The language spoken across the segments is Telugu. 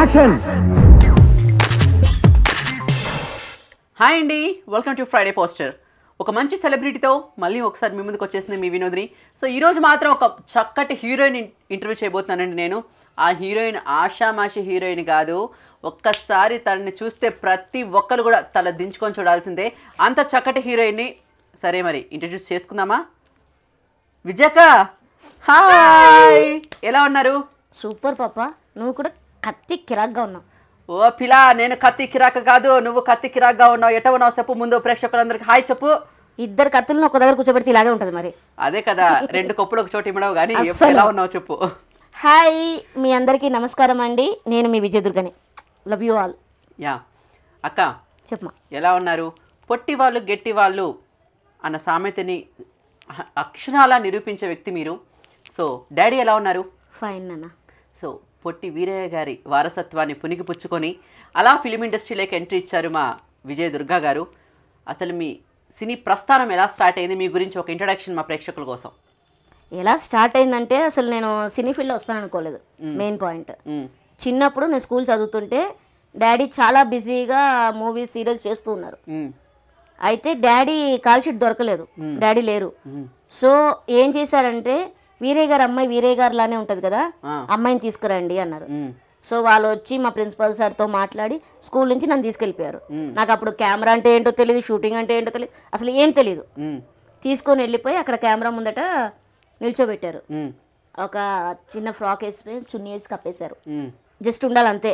యాక్షన్ హాయ్ అండి వెల్కమ్ టు ఫ్రైడే పోస్టర్ ఒక మంచి సెలబ్రిటీతో మళ్ళీ ఒకసారి మీ ముందుకు వచ్చేసింది మీ వినోదిని సో ఈరోజు మాత్రం ఒక చక్కటి హీరోయిన్ ఇంటర్వ్యూ చేయబోతున్నానండి నేను ఆ హీరోయిన్ ఆషామాషి హీరోయిన్ కాదు ఒక్కసారి తనని చూస్తే ప్రతి ఒక్కరు కూడా తల దించుకొని చూడాల్సిందే అంత చక్కటి హీరోయిన్ని సరే మరి ఇంట్రడ్యూస్ చేసుకుందామా విజయకా హాయ్ ఎలా ఉన్నారు సూపర్ పాప నువ్వు కూడా కత్తి కిరాక్గా ఉన్నావు ఓ పిలా నేను కత్తి కిరాక కాదు నువ్వు కత్తి కిరాక్గా ఉన్నావు ఎట ఉన్నావు చెప్పు ముందు ప్రేక్షకులందరికి హాయ్ చెప్పు ఇద్దరు కత్తులను ఒక దగ్గర కూర్చోబెడితే ఇలాగే ఉంటుంది మరి అదే కదా రెండు కప్పులు ఒక చోటు ఇవ్వడం కానీ ఎలా ఉన్నావు చెప్పు హాయ్ మీ అందరికీ నమస్కారం అండి నేను మీ విజయదుర్గని లవ్ యూ ఆల్ యా అక్క చెప్పమా ఎలా ఉన్నారు పొట్టి వాళ్ళు గట్టి వాళ్ళు అన్న సామెతని అక్షరాలా నిరూపించే వ్యక్తి మీరు సో డాడీ ఎలా ఉన్నారు ఫైన్ అన్న సో పొట్టి వీరయ్య గారి వారసత్వాన్ని పునిగిపుచ్చుకొని అలా ఫిలిం ఇండస్ట్రీలోకి ఎంట్రీ ఇచ్చారు మా విజయ దుర్గా గారు అసలు మీ సినీ ప్రస్థానం ఎలా స్టార్ట్ అయింది మీ గురించి ఒక ఇంట్రడక్షన్ మా ప్రేక్షకుల కోసం ఎలా స్టార్ట్ అయిందంటే అసలు నేను సినీ ఫీల్డ్ వస్తాను అనుకోలేదు మెయిన్ పాయింట్ చిన్నప్పుడు నేను స్కూల్ చదువుతుంటే డాడీ చాలా బిజీగా మూవీ సీరియల్ చేస్తూ ఉన్నారు అయితే డాడీ కాల్షీట్ దొరకలేదు డాడీ లేరు సో ఏం చేశారంటే వీరే గారు అమ్మాయి వీరే గారు లానే ఉంటుంది కదా అమ్మాయిని తీసుకురండి అన్నారు సో వాళ్ళు వచ్చి మా ప్రిన్సిపల్ సార్తో మాట్లాడి స్కూల్ నుంచి నన్ను తీసుకెళ్ళిపోయారు నాకు అప్పుడు కెమెరా అంటే ఏంటో తెలియదు షూటింగ్ అంటే ఏంటో తెలియదు అసలు ఏం తెలియదు తీసుకొని వెళ్ళిపోయి అక్కడ కెమెరా ముందట నిల్చోబెట్టారు ఒక చిన్న ఫ్రాక్ వేసిపోయి చున్నీ వేసి కప్పేశారు జస్ట్ ఉండాలి అంతే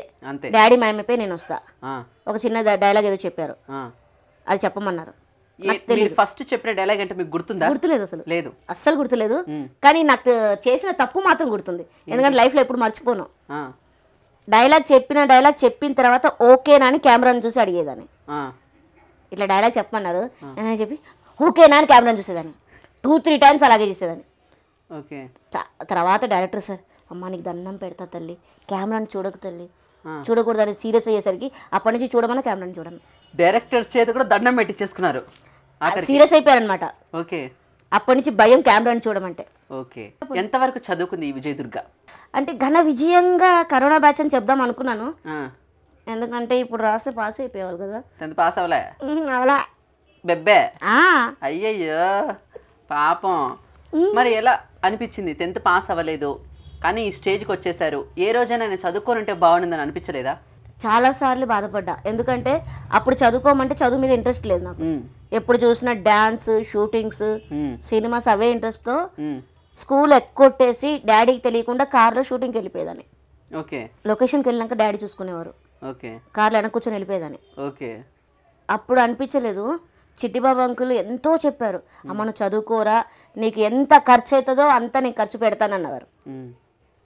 డాడీ మ్యామ్ అమ్మపై నేను వస్తా ఒక చిన్న డైలాగ్ ఏదో చెప్పారు అది చెప్పమన్నారు ఫస్ట్ చెప్పిన డైలాగ్ అంటే మీకు గుర్తుందా గుర్తులేదు అసలు లేదు అస్సలు గుర్తులేదు కానీ నాకు చేసిన తప్పు మాత్రం గుర్తుంది ఎందుకంటే లైఫ్లో ఎప్పుడు మర్చిపోను డైలాగ్ చెప్పిన డైలాగ్ చెప్పిన తర్వాత ఓకేనా అని కెమెరాను చూసి అడిగేదాన్ని ఇట్లా డైలాగ్ చెప్పమన్నారు చెప్పి ఓకేనా అని కెమెరాను చూసేదాన్ని టూ త్రీ టైమ్స్ అలాగే చేసేదాన్ని ఓకే తర్వాత డైరెక్టర్ సార్ అమ్మ నీకు దండం పెడతా తల్లి కెమెరాను చూడకు తల్లి చూడకూడదని సీరియస్ అయ్యేసరికి అప్పటి నుంచి చూడమని కెమెరాను చూడండి డైరెక్టర్స్ చేత కూడా దండం పెట్టించేసుకున్నారు సీరియస్ అయిపోయారనమాట ఓకే అప్పటి నుంచి భయం కెమెరాని చూడమంటే ఓకే ఎంతవరకు చదువుకుంది ఈ విజయ దుర్గ అంటే ఘన విజయంగా కరోనా బ్యాచ్ అని చెప్దాం అనుకున్నాను ఎందుకంటే ఇప్పుడు రాస్తే పాస్ అయిపోయేవాళ్ళు కదా టెన్త్ పాస్ అవలే అవలా బెబ్బే అయ్యయ్యో పాపం మరి ఎలా అనిపించింది టెన్త్ పాస్ అవ్వలేదు కానీ ఈ స్టేజ్కి వచ్చేసారు ఏ రోజైనా నేను చదువుకోనుంటే బాగుండదని అనిపించలేదా చాలాసార్లు బాధపడ్డా ఎందుకంటే అప్పుడు చదువుకోమంటే చదువు మీద ఇంట్రెస్ట్ లేదు నాకు ఎప్పుడు చూసిన డ్యాన్స్ షూటింగ్స్ సినిమాస్ అవే ఇంట్రెస్ట్తో స్కూల్ ఎక్కొట్టేసి డాడీకి తెలియకుండా కార్లో షూటింగ్కి వెళ్ళిపోయేదాన్ని ఓకే లొకేషన్కి వెళ్ళినాక డాడీ చూసుకునేవారు ఓకే కార్లో వెనక కూర్చొని వెళ్ళిపోయేదాన్ని ఓకే అప్పుడు అనిపించలేదు చిట్టిబాబు అంకుల్ ఎంతో చెప్పారు అమ్మను చదువుకోరా నీకు ఎంత ఖర్చు అవుతుందో అంత నేను ఖర్చు పెడతానన్నారు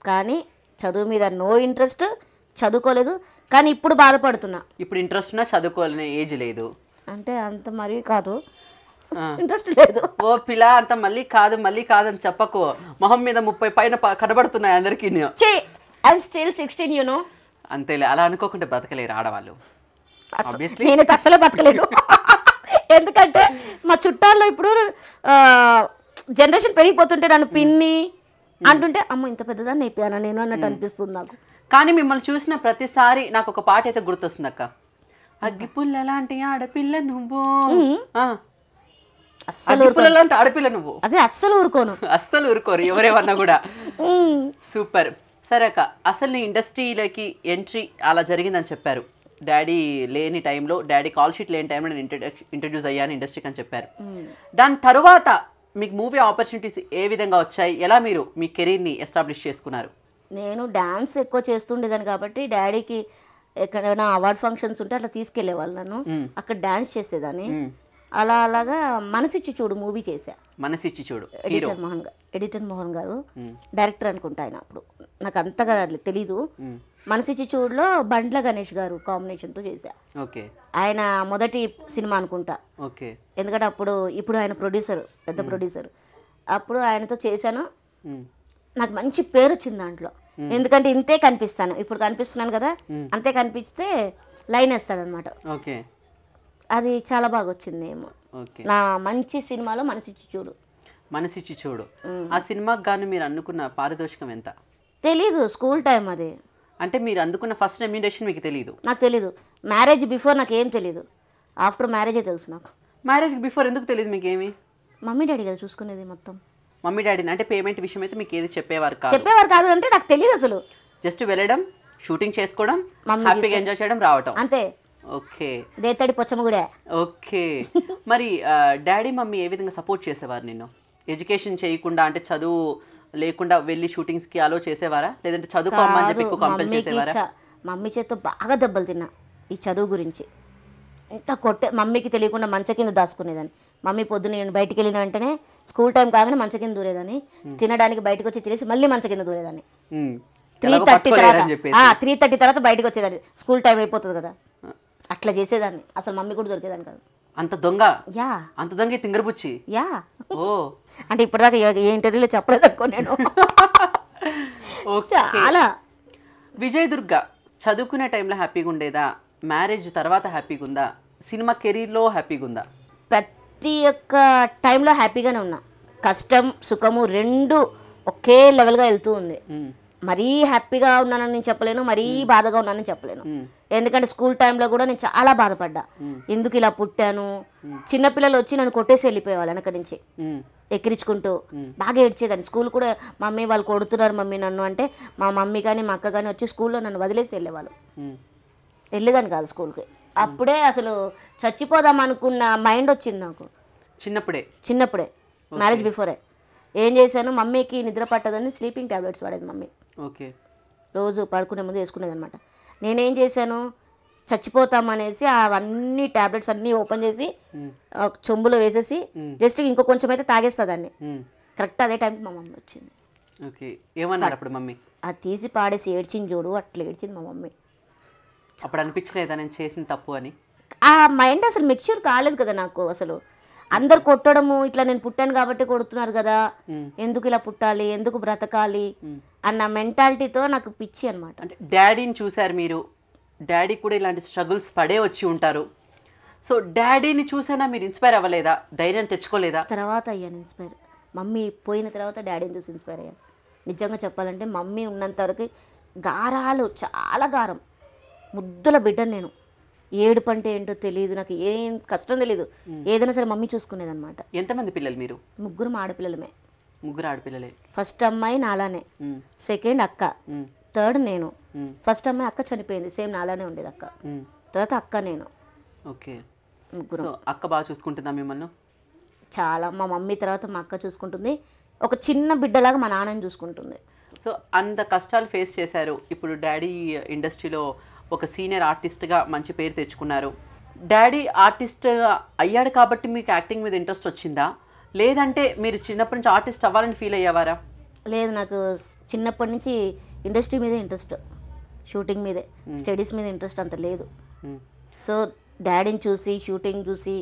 కానీ చదువు మీద నో ఇంట్రెస్ట్ చదువుకోలేదు కానీ ఇప్పుడు బాధపడుతున్నా ఇప్పుడు ఇంట్రెస్ట్ ఉన్నా చదువుకోవాలనే ఏజ్ లేదు అంటే అంత మరీ కాదు ఇంట్రెస్ట్ లేదు ఓ పిల్ల అంత మళ్ళీ కాదు మళ్ళీ కాదని చెప్పకు మొహం మీద ముప్పై పైన కనబడుతున్నాయి అందరికీ ఐఎమ్ స్టిల్ సిక్స్టీన్ యూనో అంతేలే అలా అనుకోకుండా బతకలేరు ఆడవాళ్ళు నేను అసలు బతకలేను ఎందుకంటే మా చుట్టాల్లో ఇప్పుడు జనరేషన్ పెరిగిపోతుంటే నన్ను పిన్ని అంటుంటే అమ్మ ఇంత పెద్దదాన్ని అయిపోయాను నేను అన్నట్టు అనిపిస్తుంది నాకు కానీ మిమ్మల్ని చూసిన ప్రతిసారి నాకు ఒక పాట అయితే గుర్తొస్తుంది అక్క అగ్గిపుల్ల లాంటి ఆడపిల్ల నువ్వు అగ్గిపుల్ల లాంటి ఆడపిల్ల నువ్వు అదే అస్సలు ఊరుకోను అస్సలు ఊరుకోరు ఎవరేమన్నా కూడా సూపర్ సరే అక్క అసలు నీ ఇండస్ట్రీలోకి ఎంట్రీ అలా జరిగిందని చెప్పారు డాడీ లేని టైంలో డాడీ కాల్ షీట్ లేని టైంలో నేను ఇంట్రడ్యూస్ అయ్యాను ఇండస్ట్రీకి అని చెప్పారు దాని తర్వాత మీకు మూవీ ఆపర్చునిటీస్ ఏ విధంగా వచ్చాయి ఎలా మీరు మీ కెరీర్ని ఎస్టాబ్లిష్ చేసుకున్నారు నేను డ్యాన్స్ ఎక్కువ చేస్తుండేదాన్ని కాబట్టి డాడీకి ఎక్కడైనా అవార్డ్ ఫంక్షన్స్ ఉంటే అట్లా తీసుకెళ్లేవాళ్ళు నన్ను అక్కడ డ్యాన్స్ చేసేదాన్ని అలా అలాగా మనసిచ్చి చూడు మూవీ చేసా మనసిచ్చి చూడు ఎడిటర్ మోహన్ గారు ఎడిటర్ మోహన్ గారు డైరెక్టర్ అనుకుంటా ఆయన అప్పుడు నాకు అంతగా తెలీదు మనసిచ్చి చూడులో బండ్ల గణేష్ గారు కాంబినేషన్తో చేశా ఓకే ఆయన మొదటి సినిమా అనుకుంటా ఓకే ఎందుకంటే అప్పుడు ఇప్పుడు ఆయన ప్రొడ్యూసర్ పెద్ద ప్రొడ్యూసర్ అప్పుడు ఆయనతో చేశాను నాకు మంచి పేరు వచ్చింది దాంట్లో ఎందుకంటే ఇంతే కనిపిస్తాను ఇప్పుడు కనిపిస్తున్నాను కదా అంతే కనిపిస్తే లైన్ వేస్తాడనమాట అది చాలా బాగా వచ్చింది ఏమో నా మంచి సినిమాలో మనసిచ్చి చూడు మనసిచ్చి చూడు ఆ సినిమాకి గాను మీరు అనుకున్న పారితోషికం ఎంత తెలీదు స్కూల్ టైం అది అంటే మీరు అందుకున్న ఫస్ట్ రెమ్యూనరేషన్ మీకు తెలియదు నాకు తెలీదు మ్యారేజ్ బిఫోర్ నాకు ఏం తెలియదు ఆఫ్టర్ మ్యారేజే తెలుసు నాకు మ్యారేజ్ బిఫోర్ ఎందుకు తెలియదు మీకు ఏమి మమ్మీ డాడీ కదా చూసుకునేది మొత్తం మమ్మీ డాడీని అంటే పేమెంట్ విషయం అయితే మీకు ఏది చెప్పేవారు కాదు చెప్పేవారు కాదు అంటే నాకు తెలియదు అసలు జస్ట్ వెళ్ళడం షూటింగ్ చేసుకోవడం హ్యాపీగా ఎంజాయ్ చేయడం రావటం అంతే ఓకే దేతడి కూడా ఓకే మరి డాడీ మమ్మీ ఏ విధంగా సపోర్ట్ చేసేవారు నిన్ను ఎడ్యుకేషన్ చేయకుండా అంటే చదువు లేకుండా వెళ్ళి షూటింగ్స్ కి అలో చేసేవారా లేదంటే చదువు అమ్మా అని చెప్పి చేసేవారా మమ్మీ చేత్తో బాగా దెబ్బలు తిన్నా ఈ చదువు గురించి ఇంత కొట్టే మమ్మీకి తెలియకుండా మంచ కింద దాచుకునేదాన్ని మమ్మీ పొద్దున నేను బయటికి వెళ్ళిన వెంటనే స్కూల్ టైం కాగానే మంచ కింద దూరేదాన్ని తినడానికి బయటకు వచ్చి తినేసి మళ్ళీ మంచ కింద దూరేదాన్ని త్రీ థర్టీ తర్వాత త్రీ థర్టీ తర్వాత బయటకు వచ్చేదాన్ని స్కూల్ టైం అయిపోతుంది కదా అట్లా చేసేదాన్ని అసలు మమ్మీ కూడా దొరికేదాన్ని కాదు అంత దొంగ యా అంత దొంగ తింగరపుచ్చి యా ఓ అంటే ఇప్పటిదాకా ఏ ఇంటర్వ్యూలో చెప్పలేదు అనుకో నేను చాలా విజయ్ దుర్గ చదువుకునే టైంలో హ్యాపీగా ఉండేదా మ్యారేజ్ తర్వాత హ్యాపీగా ఉందా సినిమా కెరీర్లో హ్యాపీగా ఉందా ప్రతి ప్రతి ఒక్క టైంలో హ్యాపీగానే ఉన్నా కష్టం సుఖము రెండు ఒకే లెవెల్గా వెళ్తూ ఉంది మరీ హ్యాపీగా ఉన్నానని నేను చెప్పలేను మరీ బాధగా ఉన్నానని చెప్పలేను ఎందుకంటే స్కూల్ టైంలో కూడా నేను చాలా బాధపడ్డా ఎందుకు ఇలా పుట్టాను చిన్నపిల్లలు వచ్చి నన్ను కొట్టేసి వెళ్ళిపోయేవాళ్ళు వెనక నుంచి ఎక్కిరించుకుంటూ బాగా ఏడ్చేదాన్ని స్కూల్ కూడా మమ్మీ వాళ్ళు కొడుతున్నారు మమ్మీ నన్ను అంటే మా మమ్మీ కానీ మా అక్క కానీ వచ్చి స్కూల్లో నన్ను వదిలేసి వెళ్ళేవాళ్ళు వెళ్ళేదాన్ని కాదు స్కూల్కి అప్పుడే అసలు చచ్చిపోదాం అనుకున్న మైండ్ వచ్చింది నాకు చిన్నప్పుడే చిన్నప్పుడే మ్యారేజ్ బిఫోరే ఏం చేశాను మమ్మీకి నిద్ర పట్టదని స్లీపింగ్ ట్యాబ్లెట్స్ వాడేది మమ్మీ ఓకే రోజు పడుకునే ముందు వేసుకునేది అనమాట నేనేం చేశాను చచ్చిపోతామనేసి అవన్నీ ట్యాబ్లెట్స్ అన్నీ ఓపెన్ చేసి చెంబులో వేసేసి జస్ట్ ఇంకో కొంచెం అయితే తాగేస్తా దాన్ని కరెక్ట్ అదే టైంకి మా మమ్మీ వచ్చింది ఓకే ఏమన్నారు అప్పుడు మమ్మీ అది తీసి పాడేసి ఏడ్చింది చూడు అట్లా ఏడ్చింది మా మమ్మీ అప్పుడు అనిపించలేదా నేను చేసిన తప్పు అని ఆ మైండ్ అసలు మిక్చర్ కాలేదు కదా నాకు అసలు అందరు కొట్టడము ఇట్లా నేను పుట్టాను కాబట్టి కొడుతున్నారు కదా ఎందుకు ఇలా పుట్టాలి ఎందుకు బ్రతకాలి అన్న మెంటాలిటీతో నాకు పిచ్చి అనమాట అంటే డాడీని చూశారు మీరు డాడీ కూడా ఇలాంటి స్ట్రగుల్స్ పడే వచ్చి ఉంటారు సో డాడీని చూసైనా మీరు ఇన్స్పైర్ అవ్వలేదా ధైర్యం తెచ్చుకోలేదా తర్వాత అయ్యాను ఇన్స్పైర్ మమ్మీ పోయిన తర్వాత డాడీని చూసి ఇన్స్పైర్ అయ్యాను నిజంగా చెప్పాలంటే మమ్మీ ఉన్నంత వరకు గారాలు చాలా గారం ముద్దుల బిడ్డను నేను ఏడుపు అంటే ఏంటో తెలియదు నాకు ఏం కష్టం తెలియదు ఏదైనా సరే మమ్మీ చూసుకునేదనమాట ఎంతమంది పిల్లలు మీరు ముగ్గురు ఆడపిల్లలమే ముగ్గురు ఆడపిల్లలే ఫస్ట్ అమ్మాయి నాలానే సెకండ్ అక్క థర్డ్ నేను ఫస్ట్ అమ్మాయి అక్క చనిపోయింది సేమ్ నాలానే ఉండేది అక్క తర్వాత అక్క నేను ఓకే ముగ్గురు అక్క బాగా చూసుకుంటుందా మిమ్మల్ని చాలా మా మమ్మీ తర్వాత మా అక్క చూసుకుంటుంది ఒక చిన్న బిడ్డలాగా మా నాన్నని చూసుకుంటుంది సో అంత కష్టాలు ఫేస్ చేశారు ఇప్పుడు డాడీ ఇండస్ట్రీలో ఒక సీనియర్ ఆర్టిస్ట్గా మంచి పేరు తెచ్చుకున్నారు డాడీ ఆర్టిస్ట్ అయ్యాడు కాబట్టి మీకు యాక్టింగ్ మీద ఇంట్రెస్ట్ వచ్చిందా లేదంటే మీరు చిన్నప్పటి నుంచి ఆర్టిస్ట్ అవ్వాలని ఫీల్ అయ్యేవారా లేదు నాకు చిన్నప్పటి నుంచి ఇండస్ట్రీ మీదే ఇంట్రెస్ట్ షూటింగ్ మీదే స్టడీస్ మీద ఇంట్రెస్ట్ అంత లేదు సో డాడీని చూసి షూటింగ్ చూసి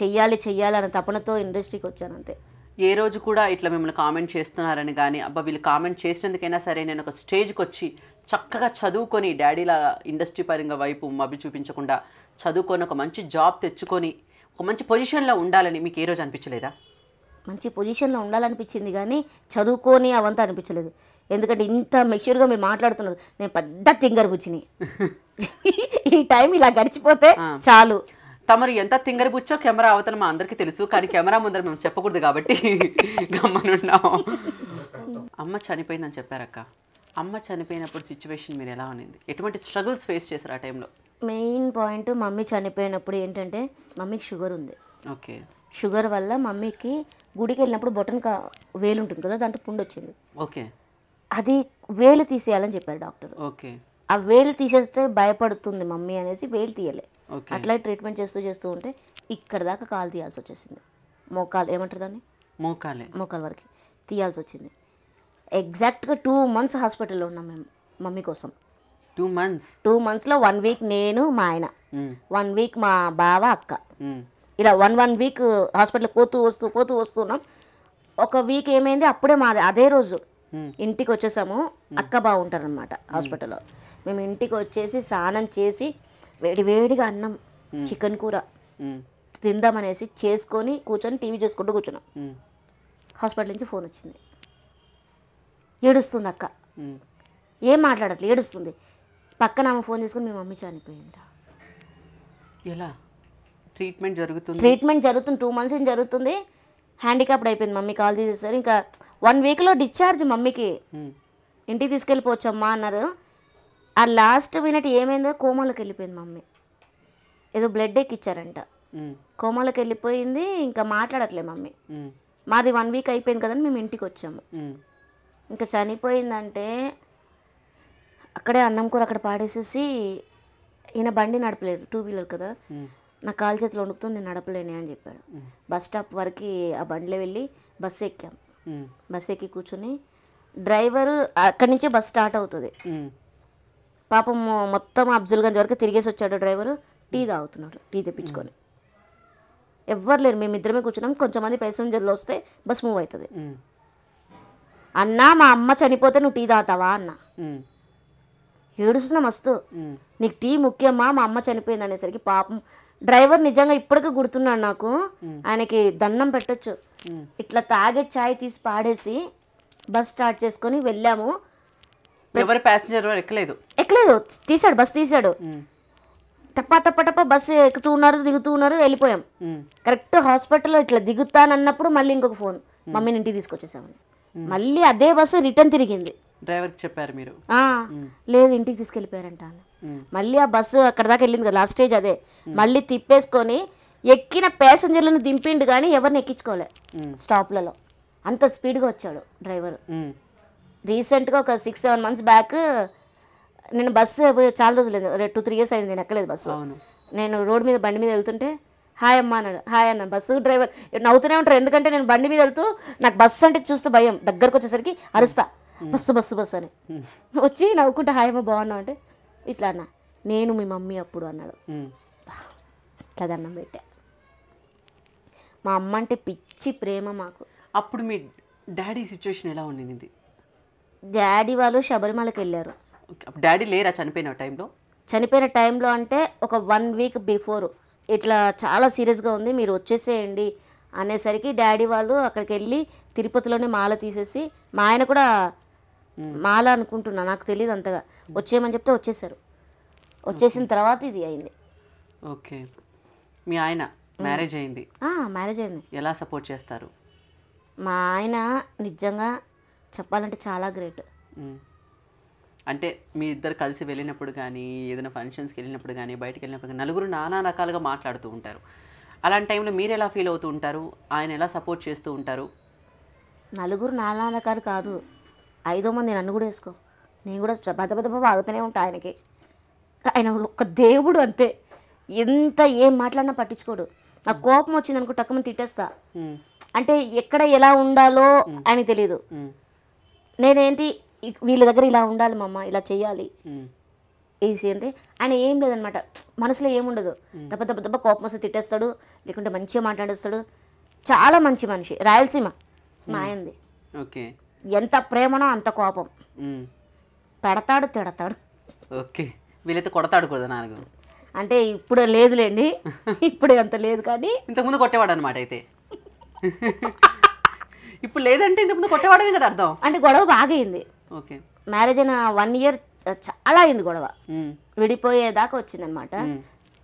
చెయ్యాలి చెయ్యాలి అనే తపనతో ఇండస్ట్రీకి వచ్చాను అంతే ఏ రోజు కూడా ఇట్లా మిమ్మల్ని కామెంట్ చేస్తున్నారని కానీ అబ్బా వీళ్ళు కామెంట్ చేసినందుకైనా సరే నేను ఒక స్టేజ్కి వచ్చి చక్కగా చదువుకొని డాడీలా ఇండస్ట్రీ పరంగా వైపు మభి చూపించకుండా చదువుకొని ఒక మంచి జాబ్ తెచ్చుకొని ఒక మంచి పొజిషన్లో ఉండాలని మీకు ఏ రోజు అనిపించలేదా మంచి పొజిషన్లో ఉండాలనిపించింది కానీ చదువుకొని అవంతా అనిపించలేదు ఎందుకంటే ఇంత మెచ్యూర్గా మీరు మాట్లాడుతున్నారు నేను పెద్ద తింగర్ కూర్చుని ఈ టైం ఇలా గడిచిపోతే చాలు తమరు ఎంత తింగరి బుచ్చో కెమెరా అవతల మా అందరికీ తెలుసు కానీ కెమెరా ముందర మేము చెప్పకూడదు కాబట్టి గమ్మనున్నాము అమ్మ చనిపోయిందని చెప్పారక్క అమ్మ చనిపోయినప్పుడు సిచ్యువేషన్ మీరు ఎలా ఉన్నింది ఎటువంటి స్ట్రగుల్స్ ఫేస్ చేశారు ఆ టైంలో మెయిన్ పాయింట్ మమ్మీ చనిపోయినప్పుడు ఏంటంటే మమ్మీకి షుగర్ ఉంది ఓకే షుగర్ వల్ల మమ్మీకి గుడికి వెళ్ళినప్పుడు బొటన్ కా వేలు ఉంటుంది కదా దాంట్లో పుండు వచ్చింది ఓకే అది వేలు తీసేయాలని చెప్పారు డాక్టర్ ఓకే ఆ వేలు తీసేస్తే భయపడుతుంది మమ్మీ అనేసి వేలు తీయలే అట్లా ట్రీట్మెంట్ చేస్తూ చేస్తూ ఉంటే ఇక్కడ దాకా కాలు తీయాల్సి వచ్చేసింది మోకాలు ఏమంటారు దాన్ని మోకాలే మోకాలు వరకు తీయాల్సి వచ్చింది ఎగ్జాక్ట్గా టూ మంత్స్ హాస్పిటల్లో ఉన్నాం మేము మమ్మీ కోసం టూ మంత్స్ టూ మంత్స్లో వన్ వీక్ నేను మా ఆయన వన్ వీక్ మా బావ అక్క ఇలా వన్ వన్ వీక్ హాస్పిటల్ పోతూ వస్తూ పోతూ వస్తున్నాం ఒక వీక్ ఏమైంది అప్పుడే మాది అదే రోజు ఇంటికి వచ్చేసాము అక్క బాగుంటారనమాట హాస్పిటల్లో మేము ఇంటికి వచ్చేసి స్నానం చేసి వేడి వేడిగా అన్నం చికెన్ కూర తిందామనేసి చేసుకొని కూర్చొని టీవీ చేసుకుంటూ కూర్చున్నాం హాస్పిటల్ నుంచి ఫోన్ వచ్చింది ఏడుస్తుంది అక్క ఏం మాట్లాడట్లేదు ఏడుస్తుంది పక్కన ఆమె ఫోన్ చేసుకుని మీ మమ్మీ చనిపోయిందిరా ఎలా ట్రీట్మెంట్ జరుగుతుంది ట్రీట్మెంట్ జరుగుతుంది టూ మంత్స్ ఏం జరుగుతుంది హ్యాండిక్యాప్డ్ అయిపోయింది మమ్మీ కాల్ తీసేసారు ఇంకా వన్ వీక్లో డిశ్చార్జ్ మమ్మీకి ఇంటికి తీసుకెళ్ళిపోవచ్చమ్మా అన్నారు ఆ లాస్ట్ మినిట్ ఏమైందో కోమాలకు వెళ్ళిపోయింది మమ్మీ ఏదో బ్లడ్ ఎక్కిచ్చారంట కోమాలకు వెళ్ళిపోయింది ఇంకా మాట్లాడట్లే మమ్మీ మాది వన్ వీక్ అయిపోయింది కదండి మేము ఇంటికి వచ్చాము ఇంకా చనిపోయిందంటే అక్కడే అన్నం కూర అక్కడ పాడేసేసి ఈయన బండి నడపలేదు టూ వీలర్ కదా నా కాలు చేతిలో వండుకుతుంది నేను నడపలేని అని చెప్పాడు బస్ స్టాప్ వరకు ఆ బండిలో వెళ్ళి బస్ ఎక్కాం బస్ ఎక్కి కూర్చొని డ్రైవరు అక్కడి నుంచే బస్ స్టార్ట్ అవుతుంది పాపం మొత్తం అబ్జుల్ గంజ్ వరకు తిరిగేసి వచ్చాడు డ్రైవరు టీ తాగుతున్నాడు టీ తెప్పించుకొని ఎవ్వరు లేరు మేమిద్దరమే కూర్చున్నాం కొంచెం మంది ప్యాసింజర్లు వస్తే బస్ మూవ్ అవుతుంది అన్నా మా అమ్మ చనిపోతే నువ్వు టీ తాగుతావా అన్న ఏడుస్తున్నా మస్తు నీకు టీ ముఖ్యమా మా అమ్మ చనిపోయింది అనేసరికి పాపం డ్రైవర్ నిజంగా ఇప్పటికీ గుర్తున్నాడు నాకు ఆయనకి దండం పెట్టచ్చు ఇట్లా తాగే ఛాయ్ తీసి పాడేసి బస్ స్టార్ట్ చేసుకొని వెళ్ళాము ఎవరు ప్యాసింజర్ ఎక్కలేదు ఎక్కలేదు తీసాడు బస్ తీసాడు తప్ప టప్ప టప్ప బస్సు ఎక్కుతున్నారు దిగుతున్నారు వెళ్ళిపోయాం కరెక్ట్ హాస్పిటల్లో ఇట్లా దిగుతానన్నప్పుడు మళ్ళీ ఇంకొక ఫోన్ మమ్మీని ఇంటికి తీసుకొచ్చేసామని మళ్ళీ అదే బస్సు రిటర్న్ తిరిగింది డ్రైవర్కి చెప్పారు మీరు లేదు ఇంటికి తీసుకెళ్ళిపోయారంట మళ్ళీ ఆ బస్సు అక్కడ దాకా వెళ్ళింది కదా లాస్ట్ స్టేజ్ అదే మళ్ళీ తిప్పేసుకొని ఎక్కిన ప్యాసింజర్లను దింపిండు కానీ ఎవరిని ఎక్కించుకోలే స్టాప్లలో అంత స్పీడ్గా వచ్చాడు డ్రైవర్ రీసెంట్గా ఒక సిక్స్ సెవెన్ మంత్స్ బ్యాక్ నేను బస్సు చాలా రోజులు టూ త్రీ ఇయర్స్ అయింది నేను ఎక్కలేదు బస్సు నేను రోడ్ మీద బండి మీద వెళ్తుంటే హాయ్ అమ్మా అన్నాడు హాయ్ అన్న బస్సు డ్రైవర్ నవ్వుతూనే ఉంటారు ఎందుకంటే నేను బండి మీద వెళ్తూ నాకు బస్సు అంటే చూస్తే భయం దగ్గరకు వచ్చేసరికి అరుస్తా బస్సు బస్సు బస్సు అని వచ్చి నవ్వుకుంటే హాయ్ అమ్మా బాగున్నావు అంటే ఇట్లా అన్న నేను మీ మమ్మీ అప్పుడు అన్నాడు కదన్నం పెట్టా మా అమ్మ అంటే పిచ్చి ప్రేమ మాకు అప్పుడు మీ డాడీ సిచ్యువేషన్ ఎలా ఉండింది డాడీ వాళ్ళు శబరిమలకి వెళ్ళారు డాడీ లేరా చనిపోయిన టైంలో చనిపోయిన టైంలో అంటే ఒక వన్ వీక్ బిఫోర్ ఇట్లా చాలా సీరియస్గా ఉంది మీరు వచ్చేసేయండి అనేసరికి డాడీ వాళ్ళు అక్కడికి వెళ్ళి తిరుపతిలోనే మాల తీసేసి మా ఆయన కూడా మాల అనుకుంటున్నా నాకు తెలియదు అంతగా వచ్చేయమని చెప్తే వచ్చేసారు వచ్చేసిన తర్వాత ఇది అయింది ఓకే మీ ఆయన మ్యారేజ్ అయింది మ్యారేజ్ అయింది ఎలా సపోర్ట్ చేస్తారు మా ఆయన నిజంగా చెప్పాలంటే చాలా గ్రేట్ అంటే మీ ఇద్దరు కలిసి వెళ్ళినప్పుడు కానీ ఏదైనా ఫంక్షన్స్కి వెళ్ళినప్పుడు కానీ బయటకు వెళ్ళినప్పుడు కానీ నలుగురు నానా రకాలుగా మాట్లాడుతూ ఉంటారు అలాంటి టైంలో మీరు ఎలా ఫీల్ అవుతూ ఉంటారు ఆయన ఎలా సపోర్ట్ చేస్తూ ఉంటారు నలుగురు నానా రకాలు కాదు ఐదో మంది నన్ను కూడా వేసుకో నేను కూడా పెద్ద పెద్ద బాగుతూనే ఉంటా ఆయనకి ఆయన ఒక దేవుడు అంతే ఎంత ఏం మాట్లాడినా పట్టించుకోడు నాకు కోపం వచ్చింది అనుకో టక్కుమని తిట్టేస్తా అంటే ఎక్కడ ఎలా ఉండాలో ఆయన తెలియదు నేనేంటి వీళ్ళ దగ్గర ఇలా ఉండాలి మమ్మ ఇలా చేయాలి ఏసీ అంటే ఆయన ఏం లేదనమాట మనసులో ఏముండదు దెబ్బ దెబ్బ దెబ్బ కోపం వస్తే తిట్టేస్తాడు లేకుంటే మంచిగా మాట్లాడేస్తాడు చాలా మంచి మనిషి రాయలసీమ మా ఓకే ఎంత ప్రేమనో అంత కోపం పెడతాడు తిడతాడు ఓకే వీళ్ళైతే కొడతాడు కూడా నాలుగు అంటే ఇప్పుడు లేదులేండి ఇప్పుడు అంత లేదు కానీ ఇంతకుముందు కొట్టేవాడు అనమాట అయితే ఇప్పుడు లేదంటే ఇంతకుముందు కొట్టేవాడని కదా అర్థం అంటే గొడవ బాగైంది మ్యారేజ్ అయిన వన్ ఇయర్ చాలా అయింది గొడవ విడిపోయేదాకా వచ్చిందనమాట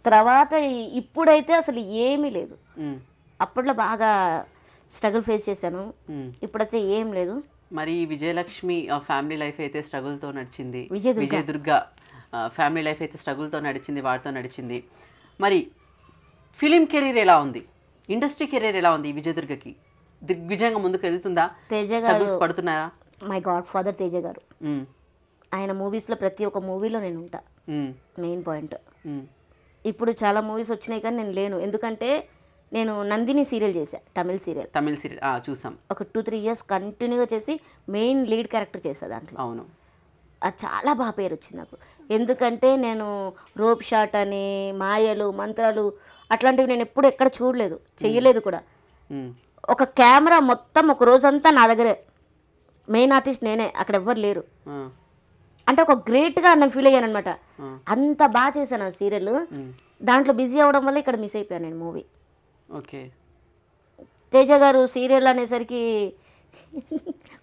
తర్వాత ఇప్పుడైతే అసలు ఏమీ లేదు అప్పట్లో బాగా స్ట్రగుల్ ఫేస్ చేశాను ఇప్పుడైతే ఏం లేదు మరి విజయలక్ష్మి ఫ్యామిలీ లైఫ్ అయితే స్ట్రగుల్తో నడిచింది విజయదుర్గ ఫ్యామిలీ లైఫ్ అయితే స్ట్రగుల్తో నడిచింది వాడితో నడిచింది మరి ఫిలిం కెరీర్ ఎలా ఉంది ఇండస్ట్రీ కెరీర్ ఎలా ఉంది విజయదుర్గకి దిగ్విజయంగా ముందుకు వెళ్తుందా పడుతున్నారా మై గాడ్ ఫాదర్ తేజ గారు ఆయన మూవీస్లో ప్రతి ఒక్క మూవీలో నేను ఉంటా మెయిన్ పాయింట్ ఇప్పుడు చాలా మూవీస్ వచ్చినాయి కానీ నేను లేను ఎందుకంటే నేను నందిని సీరియల్ చేశా తమిళ్ సీరియల్ తమిళ్ సీరియల్ చూసాం ఒక టూ త్రీ ఇయర్స్ కంటిన్యూగా చేసి మెయిన్ లీడ్ క్యారెక్టర్ చేశా దాంట్లో అవును అది చాలా బాగా పేరు వచ్చింది నాకు ఎందుకంటే నేను రోప్ షాట్ అని మాయలు మంత్రాలు అట్లాంటివి నేను ఎప్పుడు ఎక్కడ చూడలేదు చెయ్యలేదు కూడా ఒక కెమెరా మొత్తం ఒక రోజంతా నా దగ్గరే మెయిన్ ఆర్టిస్ట్ నేనే అక్కడ ఎవ్వరు లేరు అంటే ఒక గ్రేట్గా నేను ఫీల్ అయ్యాను అనమాట అంత బాగా చేశాను ఆ సీరియల్ దాంట్లో బిజీ అవ్వడం వల్ల ఇక్కడ మిస్ అయిపోయాను నేను మూవీ ఓకే తేజ గారు సీరియల్ అనేసరికి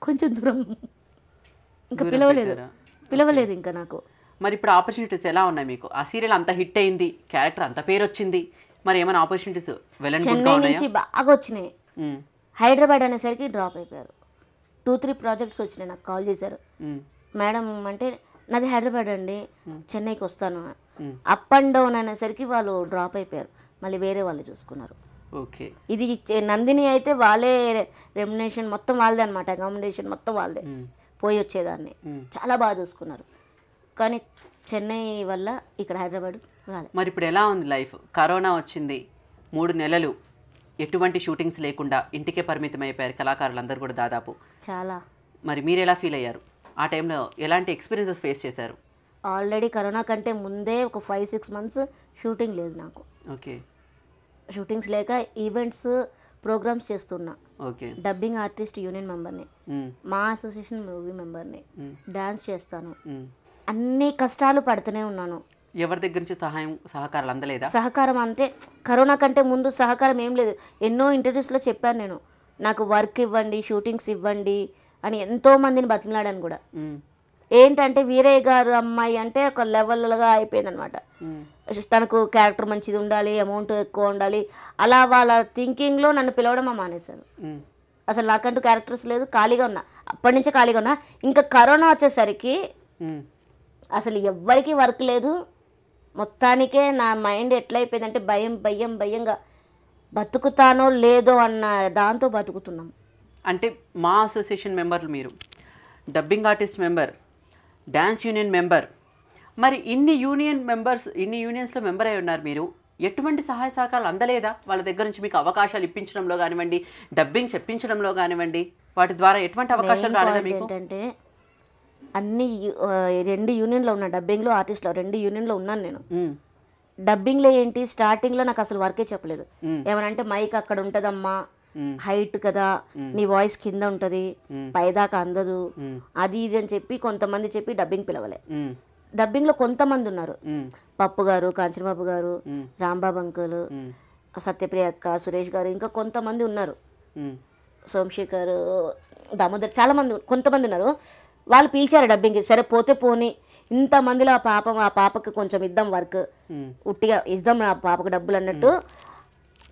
కొంచెం దూరం ఇంకా పిలవలేదు పిలవలేదు ఇంకా నాకు మరి ఇప్పుడు ఆపర్చునిటీస్ ఎలా ఉన్నాయి మీకు ఆ సీరియల్ అంత హిట్ అయింది క్యారెక్టర్ అంత పేరు వచ్చింది మరి ఏమైనా ఆపర్చునిటీస్ చెన్నై నుంచి బాగా వచ్చినాయి హైదరాబాద్ అనేసరికి డ్రాప్ అయిపోయారు టూ త్రీ ప్రాజెక్ట్స్ వచ్చినాయి నాకు కాల్ చేశారు మేడం అంటే నాది హైదరాబాద్ అండి చెన్నైకి వస్తాను అప్ అండ్ డౌన్ అనేసరికి వాళ్ళు డ్రాప్ అయిపోయారు మళ్ళీ వేరే వాళ్ళు చూసుకున్నారు ఓకే ఇది నందిని అయితే వాళ్ళే రెమ్యునేషన్ మొత్తం వాళ్ళదే అనమాట అకామిడేషన్ మొత్తం వాళ్ళదే పోయి వచ్చేదాన్ని చాలా బాగా చూసుకున్నారు కానీ చెన్నై వల్ల ఇక్కడ హైదరాబాద్ రాలేదు మరి ఇప్పుడు ఎలా ఉంది లైఫ్ కరోనా వచ్చింది మూడు నెలలు ఎటువంటి షూటింగ్స్ లేకుండా ఇంటికే పరిమితం అయిపోయారు కళాకారులందరూ కూడా దాదాపు చాలా మరి మీరు ఎలా ఫీల్ అయ్యారు ఆ టైంలో ఎలాంటి ఎక్స్పీరియన్సెస్ ఫేస్ చేశారు ఆల్రెడీ కరోనా కంటే ముందే ఒక ఫైవ్ సిక్స్ మంత్స్ షూటింగ్ లేదు నాకు ఓకే షూటింగ్స్ లేక ఈవెంట్స్ ప్రోగ్రామ్స్ చేస్తున్నా ఓకే డబ్బింగ్ ఆర్టిస్ట్ యూనియన్ మెంబర్ని మా అసోసియేషన్ మూవీ మెంబర్ని డాన్స్ చేస్తాను అన్ని కష్టాలు పడుతూనే ఉన్నాను ఎవరి దగ్గర నుంచి సహాయం సహకారాలు అందలేదా సహకారం అంతే కరోనా కంటే ముందు సహకారం ఏం లేదు ఎన్నో ఇంటర్వ్యూస్లో చెప్పాను నేను నాకు వర్క్ ఇవ్వండి షూటింగ్స్ ఇవ్వండి అని ఎంతో మందిని బతిమలాడాను కూడా ఏంటంటే వీరయ్య గారు అమ్మాయి అంటే ఒక లెవెల్గా అనమాట తనకు క్యారెక్టర్ మంచిది ఉండాలి అమౌంట్ ఎక్కువ ఉండాలి అలా వాళ్ళ థింకింగ్లో నన్ను పిలవడం మానేశారు అసలు నాకంటూ క్యారెక్టర్స్ లేదు ఖాళీగా ఉన్నా అప్పటి నుంచే ఖాళీగా ఉన్నా ఇంకా కరోనా వచ్చేసరికి అసలు ఎవ్వరికీ వర్క్ లేదు మొత్తానికే నా మైండ్ ఎట్లయిపోయిందంటే భయం భయం భయంగా బతుకుతానో లేదో అన్న దాంతో బతుకుతున్నాం అంటే మా అసోసియేషన్ మెంబర్లు మీరు dubbing artist member dance union member మరి ఇన్ని యూనియన్ మెంబర్స్ ఇన్ని యూనియన్స్లో మెంబర్ అయి ఉన్నారు మీరు ఎటువంటి సహాయ సహకారాలు అందలేదా వాళ్ళ దగ్గర నుంచి మీకు అవకాశాలు ఇప్పించడంలో కానివ్వండి డబ్బింగ్ చెప్పించడంలో కానివ్వండి వాటి ద్వారా ఎటువంటి అవకాశాలు రాలేదా మీకు ఏంటంటే అన్ని రెండు యూనియన్లో ఉన్నా డబ్బింగ్లో ఆర్టిస్ట్లో రెండు యూనియన్లో ఉన్నాను నేను డబ్బింగ్లో ఏంటి స్టార్టింగ్లో నాకు అసలు వర్కే చెప్పలేదు ఏమనంటే మైక్ అక్కడ ఉంటుందమ్మా హైట్ కదా నీ వాయిస్ కింద ఉంటుంది పైదాకా అందదు అది ఇది అని చెప్పి కొంతమంది చెప్పి డబ్బింగ్ పిలవలే డబ్బింగ్లో కొంతమంది ఉన్నారు పప్పు గారు కాంచనబాబు గారు రాంబాబు అంకుల్ సత్యప్రియ అక్క సురేష్ గారు ఇంకా కొంతమంది ఉన్నారు సోమశేఖర్ దామోదర్ చాలామంది కొంతమంది ఉన్నారు వాళ్ళు పిలిచారు డబ్బింగ్ సరే పోతే పోని ఇంతమందిలో ఆ పాపం ఆ పాపకి కొంచెం ఇద్దాం వర్క్ ఉట్టిగా ఇద్దాం ఆ పాపకు డబ్బులు అన్నట్టు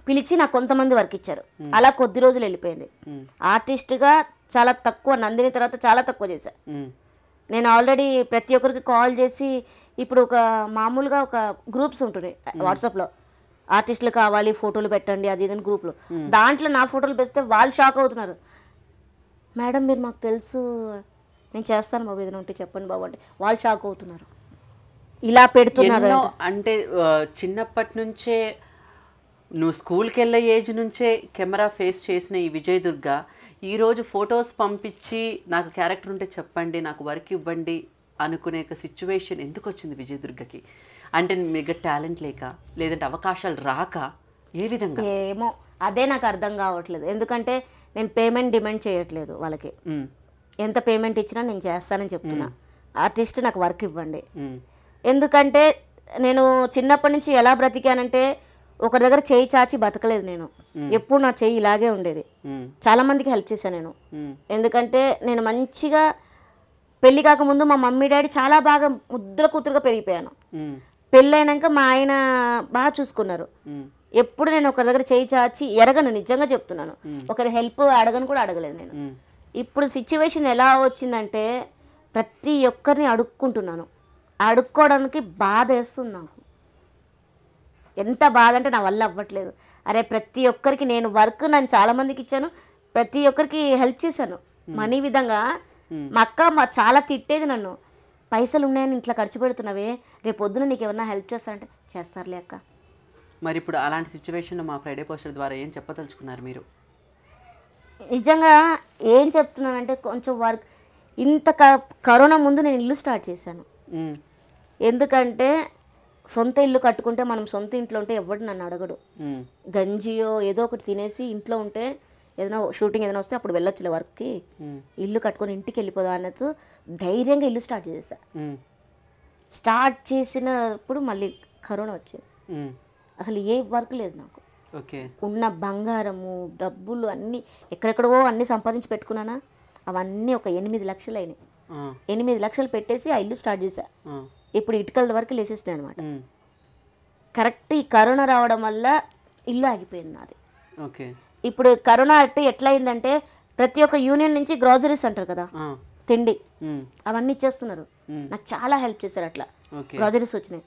పిలిచి నాకు కొంతమంది వర్క్ ఇచ్చారు అలా కొద్ది రోజులు వెళ్ళిపోయింది ఆర్టిస్ట్గా చాలా తక్కువ నందిన తర్వాత చాలా తక్కువ చేశా నేను ఆల్రెడీ ప్రతి ఒక్కరికి కాల్ చేసి ఇప్పుడు ఒక మామూలుగా ఒక గ్రూప్స్ ఉంటున్నాయి వాట్సాప్లో ఆర్టిస్టులు కావాలి ఫోటోలు పెట్టండి అది ఇదని గ్రూప్లో దాంట్లో నా ఫోటోలు పెస్తే వాళ్ళు షాక్ అవుతున్నారు మేడం మీరు మాకు తెలుసు నేను చేస్తాను బాబు ఏదైనా ఉంటే చెప్పండి బాబు అంటే వాళ్ళు షాక్ అవుతున్నారు ఇలా పెడుతున్నారు అంటే చిన్నప్పటి నుంచే నువ్వు స్కూల్కి వెళ్ళే ఏజ్ నుంచే కెమెరా ఫేస్ చేసిన ఈ విజయ్ దుర్గా ఈరోజు ఫొటోస్ పంపించి నాకు క్యారెక్టర్ ఉంటే చెప్పండి నాకు వర్క్ ఇవ్వండి అనుకునే సిచ్యువేషన్ ఎందుకు వచ్చింది విజయ్ దుర్గకి అంటే మీకు టాలెంట్ లేక లేదంటే అవకాశాలు రాక ఏ విధంగా ఏమో అదే నాకు అర్థం కావట్లేదు ఎందుకంటే నేను పేమెంట్ డిమాండ్ చేయట్లేదు వాళ్ళకి ఎంత పేమెంట్ ఇచ్చినా నేను చేస్తానని చెప్తున్నా ఆర్టిస్ట్ నాకు వర్క్ ఇవ్వండి ఎందుకంటే నేను చిన్నప్పటి నుంచి ఎలా బ్రతికానంటే ఒకరి దగ్గర చేయి చాచి బతకలేదు నేను ఎప్పుడు నా చేయి ఇలాగే ఉండేది చాలా మందికి హెల్ప్ చేశాను నేను ఎందుకంటే నేను మంచిగా పెళ్లి కాకముందు మా మమ్మీ డాడీ చాలా బాగా ముద్ర కూతురుగా పెరిగిపోయాను పెళ్ళి అయినాక మా ఆయన బాగా చూసుకున్నారు ఎప్పుడు నేను ఒకరి దగ్గర చేయి చాచి ఎరగను నిజంగా చెప్తున్నాను ఒకరి హెల్ప్ అడగను కూడా అడగలేదు నేను ఇప్పుడు సిచ్యువేషన్ ఎలా వచ్చిందంటే ప్రతి ఒక్కరిని అడుక్కుంటున్నాను అడుక్కోవడానికి బాధ వేస్తుంది నాకు ఎంత బాధ అంటే నా వల్ల అవ్వట్లేదు అరే ప్రతి ఒక్కరికి నేను వర్క్ చాలా చాలామందికి ఇచ్చాను ప్రతి ఒక్కరికి హెల్ప్ చేశాను మనీ విధంగా మా అక్క మా చాలా తిట్టేది నన్ను పైసలు ఉన్నాయని ఇంట్లో ఖర్చు పెడుతున్నవే రేపు పొద్దున నీకు ఏమన్నా హెల్ప్ చేస్తారంటే చేస్తారులే అక్క మరి ఇప్పుడు అలాంటి సిచ్యువేషన్ మా ఫ్రైడే పోస్టర్ ద్వారా ఏం చెప్పదలుచుకున్నారు మీరు నిజంగా ఏం చెప్తున్నానంటే కొంచెం వర్క్ ఇంత కరోనా ముందు నేను ఇల్లు స్టార్ట్ చేశాను ఎందుకంటే సొంత ఇల్లు కట్టుకుంటే మనం సొంత ఇంట్లో ఉంటే ఎవడు నన్ను అడగడు గంజియో ఏదో ఒకటి తినేసి ఇంట్లో ఉంటే ఏదైనా షూటింగ్ ఏదైనా వస్తే అప్పుడు వెళ్ళొచ్చు వర్క్కి ఇల్లు కట్టుకొని ఇంటికి వెళ్ళిపోదా అన్నట్టు ధైర్యంగా ఇల్లు స్టార్ట్ చేసా స్టార్ట్ చేసినప్పుడు మళ్ళీ కరోనా వచ్చింది అసలు ఏ వర్క్ లేదు నాకు ఉన్న బంగారము డబ్బులు అన్నీ ఎక్కడెక్కడో అన్నీ సంపాదించి పెట్టుకున్నానా అవన్నీ ఒక ఎనిమిది లక్షలు అయినాయి ఎనిమిది లక్షలు పెట్టేసి ఆ ఇల్లు స్టార్ట్ చేశా ఇప్పుడు ఇటుకల వరకు లేచేసినాయి అనమాట కరెక్ట్ ఈ కరోనా రావడం వల్ల ఇల్లు ఆగిపోయింది నాది ఓకే ఇప్పుడు కరోనా అంటే ఎట్లయిందంటే ప్రతి ఒక్క యూనియన్ నుంచి గ్రాజరీస్ అంటారు కదా తిండి అవన్నీ ఇచ్చేస్తున్నారు నాకు చాలా హెల్ప్ చేశారు అట్లా గ్రాజరీస్ వచ్చినాయి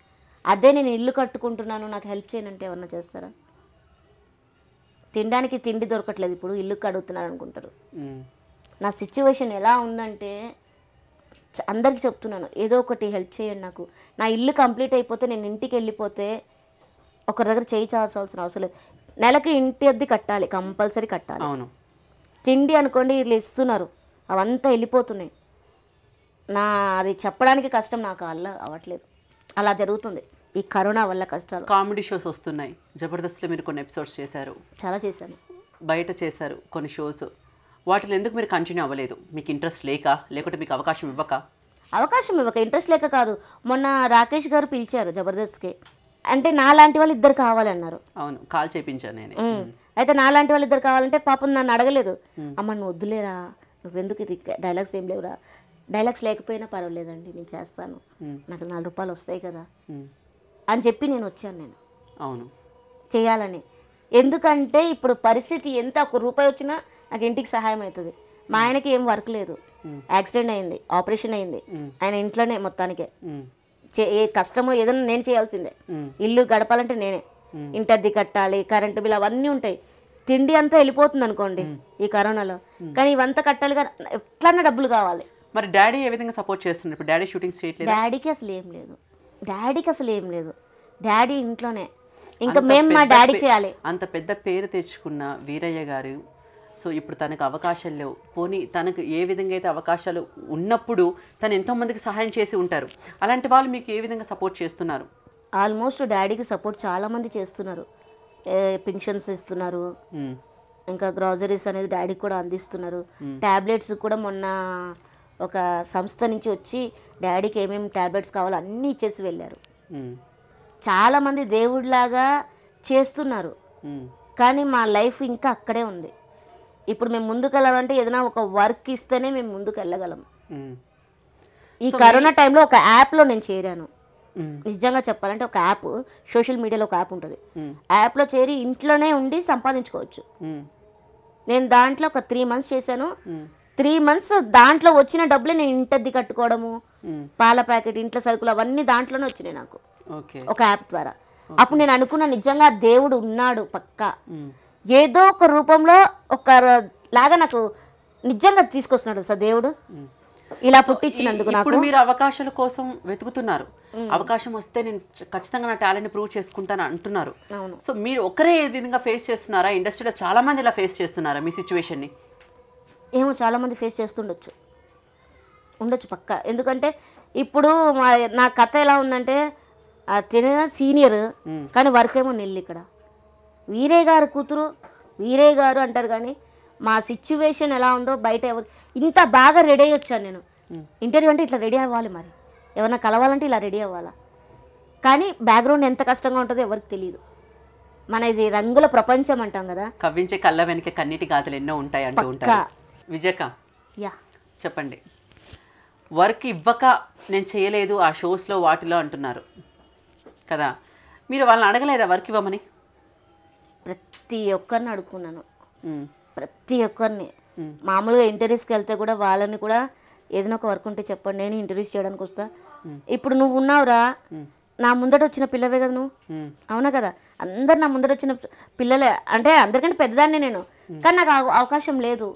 అదే నేను ఇల్లు కట్టుకుంటున్నాను నాకు హెల్ప్ చేయనంటే ఏమన్నా చేస్తారా తినడానికి తిండి దొరకట్లేదు ఇప్పుడు ఇల్లు కడుగుతున్నారు అనుకుంటారు నా సిచ్యువేషన్ ఎలా ఉందంటే అందరికి చెప్తున్నాను ఏదో ఒకటి హెల్ప్ చేయండి నాకు నా ఇల్లు కంప్లీట్ అయిపోతే నేను ఇంటికి వెళ్ళిపోతే ఒకరి దగ్గర చేయి అవసరం లేదు నెలకి ఇంటి అద్దె కట్టాలి కంపల్సరీ కట్టాలి అవును తిండి అనుకోండి వీళ్ళు ఇస్తున్నారు అవంతా వెళ్ళిపోతున్నాయి నా అది చెప్పడానికి కష్టం నాకు అల్ల అవ్వట్లేదు అలా జరుగుతుంది ఈ కరోనా వల్ల కష్టాలు కామెడీ షోస్ వస్తున్నాయి జబర్దస్త్లో మీరు కొన్ని ఎపిసోడ్స్ చేశారు చాలా చేశాను బయట చేశారు కొన్ని షోస్ వాటిలో ఎందుకు మీరు కంటిన్యూ అవ్వలేదు మీకు ఇంట్రెస్ట్ లేక లేకుంటే మీకు అవకాశం ఇవ్వక అవకాశం ఇవ్వక ఇంట్రెస్ట్ లేక కాదు మొన్న రాకేష్ గారు పిలిచారు జబర్దస్త్కి అంటే నాలాంటి వాళ్ళు ఇద్దరు కావాలన్నారు అవును కాల్ చేయించాను నేను అయితే నా లాంటి వాళ్ళు ఇద్దరు కావాలంటే పాపం నన్ను అడగలేదు అమ్మ నువ్వు వద్దులేరా నువ్వెందుకు ఇది డైలాగ్స్ ఏం లేవురా డైలాగ్స్ లేకపోయినా పర్వాలేదండి నేను చేస్తాను నాకు నాలుగు రూపాయలు వస్తాయి కదా అని చెప్పి నేను వచ్చాను నేను అవును చేయాలని ఎందుకంటే ఇప్పుడు పరిస్థితి ఎంత ఒక రూపాయి వచ్చినా నాకు ఇంటికి సహాయం అవుతుంది మా ఆయనకి ఏం వర్క్ లేదు యాక్సిడెంట్ అయింది ఆపరేషన్ అయింది ఆయన ఇంట్లోనే మొత్తానికి ఏ కష్టమో ఏదైనా నేను చేయాల్సిందే ఇల్లు గడపాలంటే నేనే ఇంటర్ది కట్టాలి కరెంటు బిల్ అవన్నీ ఉంటాయి తిండి అంతా వెళ్ళిపోతుంది అనుకోండి ఈ కరోనాలో కానీ ఇవంతా కట్టాలి కానీ ఎట్లన్నా డబ్బులు కావాలి మరి డాడీ ఏ విధంగా సపోర్ట్ చేస్తున్నారు డాడీ షూటింగ్ డాడీకి అసలు ఏం లేదు డాడీకి అసలు ఏం లేదు డాడీ ఇంట్లోనే ఇంకా మేము మా డాడీ చేయాలి అంత పెద్ద పేరు తెచ్చుకున్న వీరయ్య గారు సో ఇప్పుడు తనకు అవకాశాలు లేవు పోనీ తనకు ఏ విధంగా అయితే అవకాశాలు ఉన్నప్పుడు తను ఎంతోమందికి సహాయం చేసి ఉంటారు అలాంటి వాళ్ళు మీకు ఏ విధంగా సపోర్ట్ చేస్తున్నారు ఆల్మోస్ట్ డాడీకి సపోర్ట్ చాలామంది చేస్తున్నారు పింఛన్స్ ఇస్తున్నారు ఇంకా గ్రాసరీస్ అనేది డాడీకి కూడా అందిస్తున్నారు టాబ్లెట్స్ కూడా మొన్న ఒక సంస్థ నుంచి వచ్చి డాడీకి ఏమేమి ట్యాబ్లెట్స్ కావాలో అన్నీ ఇచ్చేసి వెళ్ళారు చాలామంది దేవుడిలాగా చేస్తున్నారు కానీ మా లైఫ్ ఇంకా అక్కడే ఉంది ఇప్పుడు మేము ముందుకు వెళ్ళాలంటే ఏదైనా ఒక వర్క్ ఇస్తేనే మేము ముందుకు వెళ్ళగలం ఈ కరోనా టైంలో ఒక యాప్లో నేను చేరాను నిజంగా చెప్పాలంటే ఒక యాప్ సోషల్ మీడియాలో ఒక యాప్ ఉంటుంది యాప్లో చేరి ఇంట్లోనే ఉండి సంపాదించుకోవచ్చు నేను దాంట్లో ఒక త్రీ మంత్స్ చేశాను త్రీ మంత్స్ దాంట్లో వచ్చిన డబ్బులు నేను ఇంటద్ది కట్టుకోవడము పాల ప్యాకెట్ ఇంట్లో సరుకులు అవన్నీ దాంట్లోనే వచ్చినాయి నాకు ఒక యాప్ ద్వారా అప్పుడు నేను అనుకున్న నిజంగా దేవుడు ఉన్నాడు పక్క ఏదో ఒక రూపంలో ఒక లాగా నాకు నిజంగా తీసుకొస్తున్నాడు సార్ దేవుడు ఇలా పుట్టించినందుకు నాకు మీరు అవకాశాల కోసం వెతుకుతున్నారు అవకాశం వస్తే నేను ఖచ్చితంగా నా టాలెంట్ ప్రూవ్ చేసుకుంటాను అంటున్నారు సో మీరు ఒకరే ఏ విధంగా ఫేస్ చేస్తున్నారా ఇండస్ట్రీలో చాలా మంది ఇలా ఫేస్ చేస్తున్నారా మీ సిచ్యువేషన్ని ఏమో చాలామంది ఫేస్ చేస్తుండొచ్చు ఉండొచ్చు పక్క ఎందుకంటే ఇప్పుడు మా నా కథ ఎలా ఉందంటే తిన సీనియర్ కానీ వర్క్ ఏమో నెల్లి ఇక్కడ వీరే గారు కూతురు వీరే గారు అంటారు కానీ మా సిచ్యువేషన్ ఎలా ఉందో బయట ఎవరు ఇంత బాగా రెడీ అయ్యి వచ్చాను నేను ఇంటర్వ్యూ అంటే ఇట్లా రెడీ అవ్వాలి మరి ఎవరన్నా కలవాలంటే ఇలా రెడీ అవ్వాలా కానీ బ్యాక్గ్రౌండ్ ఎంత కష్టంగా ఉంటుందో ఎవరికి తెలియదు మన ఇది రంగుల ప్రపంచం అంటాం కదా కవ్వించే కళ్ళ వెనక కన్నిటి గాథలు ఎన్నో ఉంటాయి అంటూ ఉంటాయి విజయక యా చెప్పండి వర్క్ ఇవ్వక నేను చేయలేదు ఆ షోస్లో వాటిలో అంటున్నారు కదా మీరు వాళ్ళని అడగలేదా వర్క్ ఇవ్వమని ప్రతి ఒక్కరిని అడుక్కున్నాను ప్రతి ఒక్కరిని మామూలుగా ఇంటర్వ్యూస్కి వెళ్తే కూడా వాళ్ళని కూడా ఏదైనా ఒక వర్క్ ఉంటే చెప్పండి నేను ఇంటర్వ్యూస్ చేయడానికి వస్తా ఇప్పుడు నువ్వు ఉన్నావురా నా ముందట వచ్చిన పిల్లవే కదా నువ్వు అవునా కదా అందరు నా ముందట వచ్చిన పిల్లలే అంటే అందరికంటే పెద్దదాన్నే నేను కానీ నాకు అవకాశం లేదు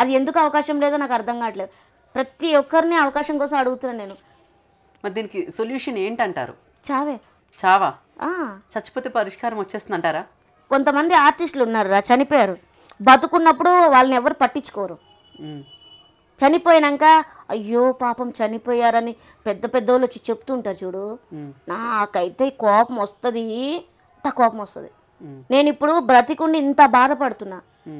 అది ఎందుకు అవకాశం లేదో నాకు అర్థం కావట్లేదు ప్రతి ఒక్కరిని అవకాశం కోసం అడుగుతున్నాను నేను మరి దీనికి సొల్యూషన్ ఏంటంటారు చావే చావా చచ్చిపోతే పరిష్కారం వచ్చేస్తుంది అంటారా కొంతమంది ఆర్టిస్టులు ఉన్నారు చనిపోయారు బతుకున్నప్పుడు వాళ్ళని ఎవరు పట్టించుకోరు చనిపోయినాక అయ్యో పాపం చనిపోయారని పెద్ద పెద్దోళ్ళు వచ్చి చెప్తుంటారు చూడు నాకైతే కోపం వస్తుంది అంత కోపం వస్తుంది నేను ఇప్పుడు బ్రతికుండి ఇంత బాధపడుతున్నా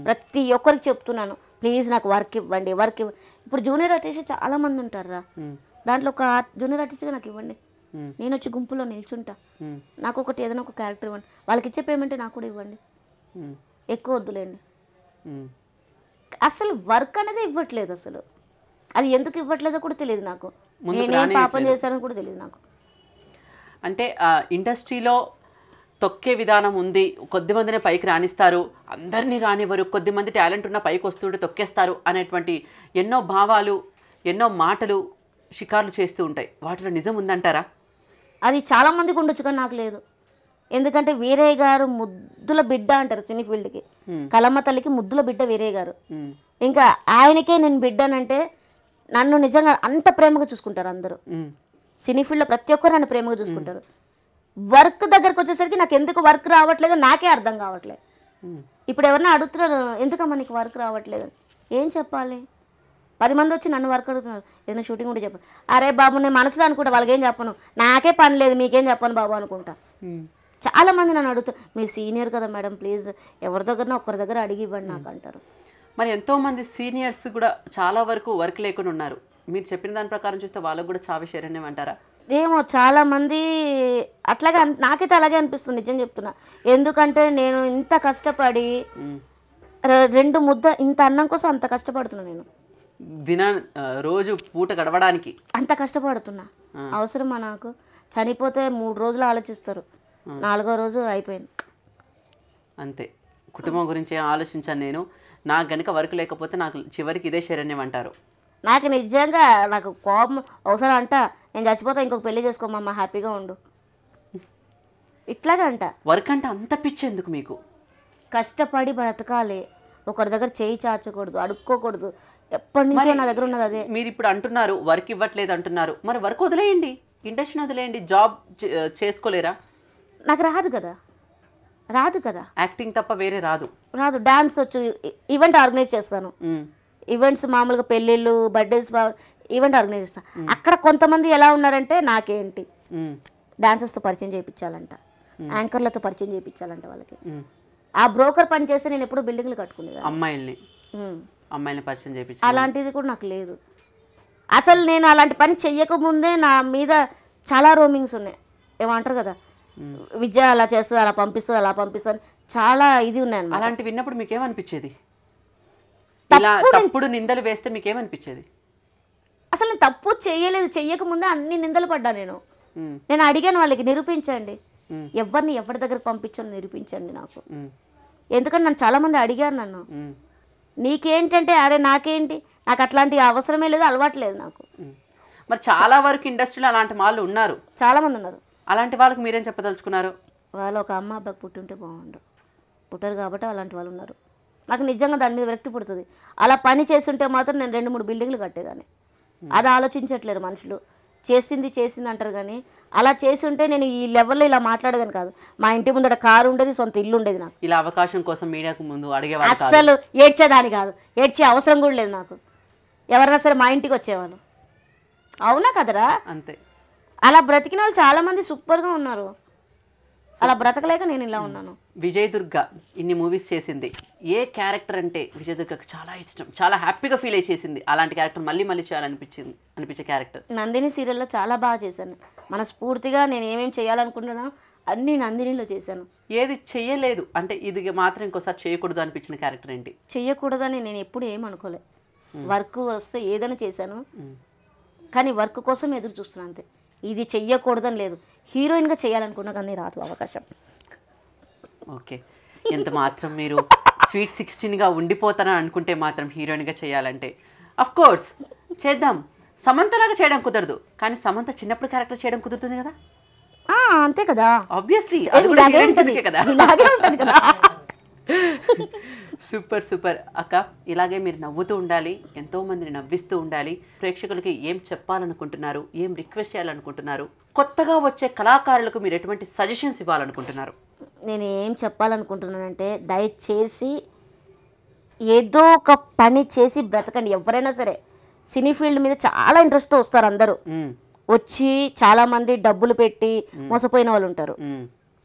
ప్రతి ఒక్కరికి చెప్తున్నాను ప్లీజ్ నాకు వర్క్ ఇవ్వండి వర్క్ ఇప్పుడు జూనియర్ ఆర్టిస్ట్ చాలా మంది ఉంటారా దాంట్లో ఒక జూనియర్ ఆర్టిస్ట్గా నాకు ఇవ్వండి నేను వచ్చి గుంపులో నిల్చుంటా నాకు ఒకటి ఏదైనా ఒక క్యారెక్టర్ ఇవ్వండి వాళ్ళకి ఇచ్చే పేమెంట్ నాకు కూడా ఇవ్వండి ఎక్కువ వద్దులేండి అసలు వర్క్ అనేది ఇవ్వట్లేదు అసలు అది ఎందుకు ఇవ్వట్లేదో కూడా తెలియదు నాకు నేనేం పాపం చేశానో కూడా తెలియదు నాకు అంటే ఇండస్ట్రీలో తొక్కే విధానం ఉంది కొద్దిమందిని పైకి రాణిస్తారు అందరినీ రానివ్వరు కొద్దిమంది టాలెంట్ ఉన్న పైకి వస్తుంటే తొక్కేస్తారు అనేటువంటి ఎన్నో భావాలు ఎన్నో మాటలు షికార్లు చేస్తూ ఉంటాయి వాటిలో నిజం ఉందంటారా అది చాలామందికి ఉండొచ్చు కానీ నాకు లేదు ఎందుకంటే వీరయ్య గారు ముద్దుల బిడ్డ అంటారు సినీ ఫీల్డ్కి కలమ్మ తల్లికి ముద్దుల బిడ్డ వీరయ్య గారు ఇంకా ఆయనకే నేను బిడ్డనంటే నన్ను నిజంగా అంత ప్రేమగా చూసుకుంటారు అందరూ సినీ ఫీల్డ్లో ప్రతి ఒక్కరు నన్ను ప్రేమగా చూసుకుంటారు వర్క్ దగ్గరకు వచ్చేసరికి నాకు ఎందుకు వర్క్ రావట్లేదు నాకే అర్థం కావట్లేదు ఇప్పుడు ఎవరన్నా అడుగుతున్నారు ఎందుకమ్మా నీకు వర్క్ రావట్లేదు ఏం చెప్పాలి పది మంది వచ్చి నన్ను వర్క్ అడుగుతున్నారు ఏదైనా షూటింగ్ కూడా చెప్పు అరే బాబు నేను మనసులో అనుకుంటా వాళ్ళకేం చెప్పను నాకే పని లేదు మీకేం చెప్పను బాబు అనుకుంటా చాలామంది నన్ను అడుగుతారు మీరు సీనియర్ కదా మేడం ప్లీజ్ ఎవరి దగ్గర ఒకరి దగ్గర అడిగి ఇవ్వండి నాకు అంటారు మరి ఎంతోమంది సీనియర్స్ కూడా చాలా వరకు వర్క్ లేకుండా ఉన్నారు మీరు చెప్పిన దాని ప్రకారం చూస్తే వాళ్ళకు కూడా చావి శరణ్యం అంటారా ఏమో చాలామంది అట్లాగే నాకైతే అలాగే అనిపిస్తుంది నిజం చెప్తున్నా ఎందుకంటే నేను ఇంత కష్టపడి రెండు ముద్ద ఇంత అన్నం కోసం అంత కష్టపడుతున్నా నేను దినా రోజు పూట గడవడానికి అంత కష్టపడుతున్నా అవసరమా నాకు చనిపోతే మూడు రోజులు ఆలోచిస్తారు నాలుగో రోజు అయిపోయింది అంతే కుటుంబం గురించి ఆలోచించాను నేను నాకు గనుక వర్క్ లేకపోతే నాకు చివరికి ఇదే శరణ్యం అంటారు నాకు నిజంగా నాకు కోపం అవసరం అంట నేను చచ్చిపోతా ఇంకొక పెళ్లి చేసుకోమమ్మ హ్యాపీగా ఉండు ఇట్లాగంట వర్క్ అంటే అంత పిచ్చి ఎందుకు మీకు కష్టపడి బ్రతకాలి ఒకరి దగ్గర చేయి చాచకూడదు అడుక్కోకూడదు ఎప్పటి నుంచో నా దగ్గర ఉన్నది అదే మీరు ఇప్పుడు అంటున్నారు వర్క్ ఇవ్వట్లేదు అంటున్నారు మరి వర్క్ వదిలేయండి ఇండస్ట్రీని వదిలేయండి జాబ్ చేసుకోలేరా నాకు రాదు కదా రాదు కదా యాక్టింగ్ తప్ప వేరే రాదు రాదు డాన్స్ వచ్చు ఈవెంట్ ఆర్గనైజ్ చేస్తాను ఈవెంట్స్ మామూలుగా పెళ్ళిళ్ళు బర్త్డేస్ ఈవెంట్ ఆర్గనైజ్ చేస్తాను అక్కడ కొంతమంది ఎలా ఉన్నారంటే నాకేంటి డాన్సర్స్తో పరిచయం చేయించాలంట యాంకర్లతో పరిచయం చేయించాలంట వాళ్ళకి ఆ బ్రోకర్ పని చేసి నేను ఎప్పుడు బిల్డింగ్లు కట్టుకునేది అమ్మాయిల్ని అమ్మాయిని పరిచయం చేయించి అలాంటిది కూడా నాకు లేదు అసలు నేను అలాంటి పని చెయ్యకముందే నా మీద చాలా రోమింగ్స్ ఉన్నాయి ఏమంటారు కదా విద్య అలా చేస్తుంది అలా పంపిస్తుంది అలా పంపిస్తుంది చాలా ఇది ఉన్నాయి అలాంటి విన్నప్పుడు మీకేమనిపించేది ఏమనిపించేది ఇప్పుడు నిందలు వేస్తే మీకేమనిపించేది అసలు నేను తప్పు చేయలేదు చెయ్యకముందే అన్ని నిందలు పడ్డా నేను నేను అడిగాను వాళ్ళకి నిరూపించండి ఎవరిని ఎవరి దగ్గర పంపించాను నిరూపించండి నాకు ఎందుకంటే నన్ను చాలామంది అడిగారు నన్ను నీకేంటంటే అరే నాకేంటి నాకు అట్లాంటి అవసరమే లేదు అలవాటు లేదు నాకు మరి చాలా వరకు ఇండస్ట్రీలో అలాంటి వాళ్ళు ఉన్నారు చాలామంది ఉన్నారు అలాంటి వాళ్ళకి మీరేం చెప్పదలుచుకున్నారు వాళ్ళు ఒక అమ్మ అబ్బాయికి పుట్టింటే బాగుండు పుట్టారు కాబట్టి అలాంటి వాళ్ళు ఉన్నారు నాకు నిజంగా దాని మీద వ్యక్తి పుడుతుంది అలా పని చేస్తుంటే మాత్రం నేను రెండు మూడు బిల్డింగ్లు కట్టేదాన్ని అది ఆలోచించట్లేరు మనుషులు చేసింది చేసింది అంటారు కానీ అలా చేసి ఉంటే నేను ఈ లెవెల్లో ఇలా మాట్లాడేదని కాదు మా ఇంటి ముందు కారు ఉండేది సొంత ఇల్లు ఉండేది నాకు ఇలా అవకాశం కోసం మీడియాకు ముందు అడిగే అస్సలు ఏడ్చేదాని కాదు ఏడ్చే అవసరం కూడా లేదు నాకు ఎవరైనా సరే మా ఇంటికి వచ్చేవాళ్ళు అవునా కదరా అంతే అలా బ్రతికిన వాళ్ళు చాలామంది సూపర్గా ఉన్నారు అలా బ్రతకలేక నేను ఇలా ఉన్నాను విజయ్ దుర్గ ఇన్ని మూవీస్ చేసింది ఏ క్యారెక్టర్ అంటే విజయ్ దుర్గకు చాలా ఇష్టం చాలా హ్యాపీగా ఫీల్ అయ్యి చేసింది అలాంటి క్యారెక్టర్ మళ్ళీ మళ్ళీ చేయాలనిపించింది అనిపించే క్యారెక్టర్ నందిని సీరియల్లో చాలా బాగా చేశాను మనస్ఫూర్తిగా నేను ఏమేమి చేయాలనుకుంటున్నా అన్ని నందినిలో చేశాను ఏది చెయ్యలేదు అంటే ఇది మాత్రం ఇంకోసారి చేయకూడదు అనిపించిన క్యారెక్టర్ ఏంటి చెయ్యకూడదని నేను ఎప్పుడు ఏమనుకోలే వర్క్ వస్తే ఏదైనా చేశాను కానీ వర్క్ కోసం ఎదురు చూస్తున్నాను అంతే ఇది చెయ్యకూడదని లేదు హీరోయిన్గా చేయాలనుకున్నా కానీ రాదు అవకాశం ఓకే ఎంత మాత్రం మీరు స్వీట్ సిక్స్టీన్గా ఉండిపోతానని అనుకుంటే మాత్రం హీరోయిన్గా చేయాలంటే అఫ్ కోర్స్ చేద్దాం సమంతలాగా చేయడం కుదరదు కానీ సమంత చిన్నప్పుడు క్యారెక్టర్ చేయడం కుదురుతుంది కదా అంతే కదా ఆబ్వియస్లీ ఇలాగే ఉంటుంది కదా సూపర్ సూపర్ అక్క ఇలాగే మీరు నవ్వుతూ ఉండాలి ఎంతోమందిని నవ్విస్తూ ఉండాలి ప్రేక్షకులకి ఏం చెప్పాలనుకుంటున్నారు ఏం రిక్వెస్ట్ చేయాలనుకుంటున్నారు కొత్తగా వచ్చే కళాకారులకు మీరు ఎటువంటి సజెషన్స్ ఇవ్వాలనుకుంటున్నారు నేను ఏం చెప్పాలనుకుంటున్నానంటే దయచేసి ఏదో ఒక పని చేసి బ్రతకండి ఎవరైనా సరే సినీ ఫీల్డ్ మీద చాలా ఇంట్రెస్ట్తో వస్తారు అందరూ వచ్చి చాలామంది డబ్బులు పెట్టి మోసపోయిన వాళ్ళు ఉంటారు